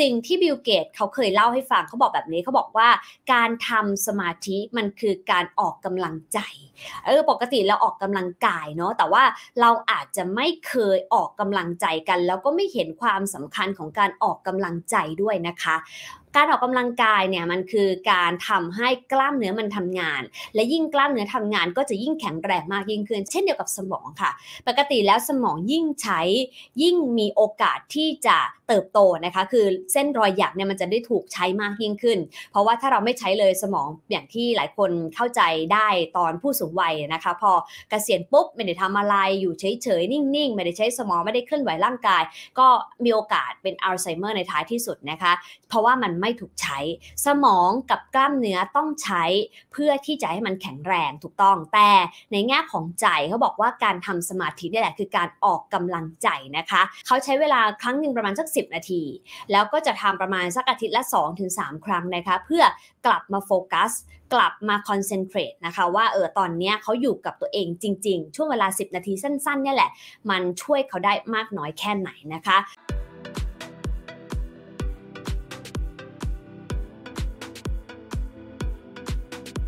สิ่งที่บิลเกตเขาเคยเล่าให้ฟังเขาบอกแบบนี้เขาบอกว่า การทำสมาธิมันคือการออกกำลังใจเออปกติเราออกกำลังกายเนาะแต่ว่าเราอาจจะไม่เคยออกกำลังใจกัน แล้วก็ไม่เห็นความสำคัญของการออกกำลังใจด้วยนะคะการออกกำลังกายเนี่ยมันคือการทำให้กล้ามเนื้อมันทำงาน และยิ่งกล้ามเนื้อทำงานก็จะยิ่งแข็งแรงมากยิ่งขึ้น เช่นเดียวกับสมองค่ะ ปกติแล้วสมองยิ่งใช้ยิ่งมีโอกาสที่จะเติบโตนะคะคือเส้นรอยหยักเนี่ยมันจะได้ถูกใช้มากยิ่งขึ้น เพราะว่าถ้าเราไม่ใช้เลยสมองอย่างที่หลายคนเข้าใจได้ตอนผู้สูงวัยนะคะ พอเกษียณปุ๊บไม่ได้ทำอะไรอยู่เฉยๆนิ่งๆไม่ได้ใช้สมองไม่ได้เคลื่อนไหวร่างกาย ก็มีโอกาสเป็นอัลไซเมอร์ในท้ายที่สุดนะคะเพราะว่ามันไม่ถูกใช้สมองกับกล้ามเนื้อต้องใช้เพื่อที่จะให้มันแข็งแรงถูกต้อง แต่ในแง่ของใจเขาบอกว่าการทำสมาธินี่แหละคือการออกกำลังใจนะคะเขาใช้เวลาครั้งหนึ่งประมาณ สัก 10 นาที แล้วก็จะทำประมาณสักอาทิตย์ละ2-3 ครั้งนะคะเพื่อกลับมาโฟกัส กลับมาคอนเซนเทรตนะคะว่าเออตอนนี้เขาอยู่กับตัวเองจริงๆ ช่วงเวลา 10 นาทีสั้นๆนี่แหละ มันช่วยเขาได้มากน้อยแค่ไหนนะคะ